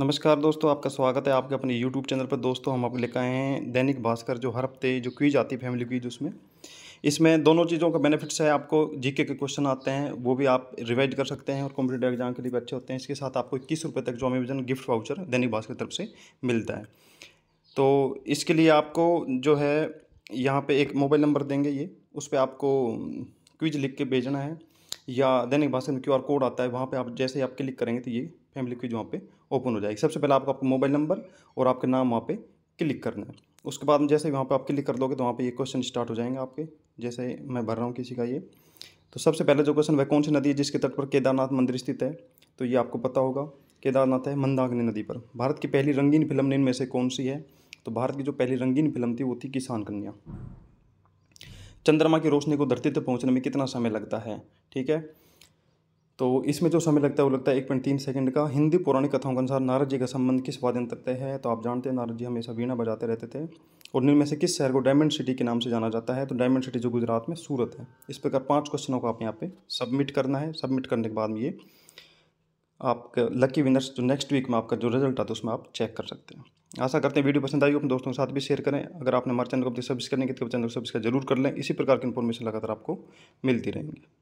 नमस्कार दोस्तों आपका स्वागत है आपके अपने यूट्यूब चैनल पर दोस्तों हम आपको लेकर आए हैं दैनिक भास्कर जो हर हफ्ते जो क्विज आती है फैमिली क्वीज़ उसमें इसमें दोनों चीज़ों का बेनिफिट्स है आपको जीके के क्वेश्चन आते हैं वो भी आप रिवाइज कर सकते हैं और कॉम्पिटेटिव एग्जाम के लिए भी अच्छे होते हैं इसके साथ आपको इक्कीस रुपये तक जो अमेजन गिफ्ट वाउचर दैनिक भास्कर तरफ से मिलता है तो इसके लिए आपको जो है यहाँ पर एक मोबाइल नंबर देंगे ये उस पर आपको क्विज लिख के भेजना है या दैनिक भास्कर में क्यू कोड आता है वहाँ पर आप जैसे ही आप क्लिक करेंगे तो ये फैमिली क्विज वहाँ पे ओपन हो जाएगी सबसे पहले आपका आपका मोबाइल नंबर और आपके नाम वहाँ पे क्लिक करना है उसके बाद जैसे वहाँ पे आप क्लिक कर दोगे तो वहाँ पे ये क्वेश्चन स्टार्ट हो जाएंगे आपके जैसे मैं भर रहा हूँ किसी का ये तो सबसे पहले जो क्वेश्चन वह कौन सी नदी है जिसके तट पर केदारनाथ मंदिर स्थित है तो ये आपको पता होगा केदारनाथ है मंदाग्नि नदी पर भारत की पहली रंगीन फिल्म इनमें से कौन सी है तो भारत की जो पहली रंगीन फिल्म थी वो थी किसान कन्या चंद्रमा की रोशनी को धरती तक पहुँचने में कितना समय लगता है ठीक है तो इसमें जो समय लगता है वो लगता है एक पॉइंट तीन सेकेंड का हिंदी पौराणिक कथाओं के अनुसार नारद जी का संबंध किस वाद्यंत्र से है तो आप जानते हैं नारद जी हमेशा वीणा बजाते रहते थे और इनमें से किस शहर को डायमंड सिटी के नाम से जाना जाता है तो डायमंड सिटी जो गुजरात में सूरत है इस प्रकार पाँच क्वेश्चनों को आप यहाँ पे सबमिट करना है सबमिट करने के बाद में ये आपका लकी विनर्स जो नेक्स्ट वीक में आपका जो रिजल्ट आता है उसमें आप चेक कर सकते हैं आशा करते हैं वीडियो पसंद आई अपने दोस्तों के साथ भी शेयर करें अगर आपने हमारे चैनल को अपने सब्सक्राइब नहीं किया तो चैनल को सब्सक्राइब जरूर कर लें इसी प्रकार की इन्फॉर्मेशन लगातार आपको मिलती रहेंगी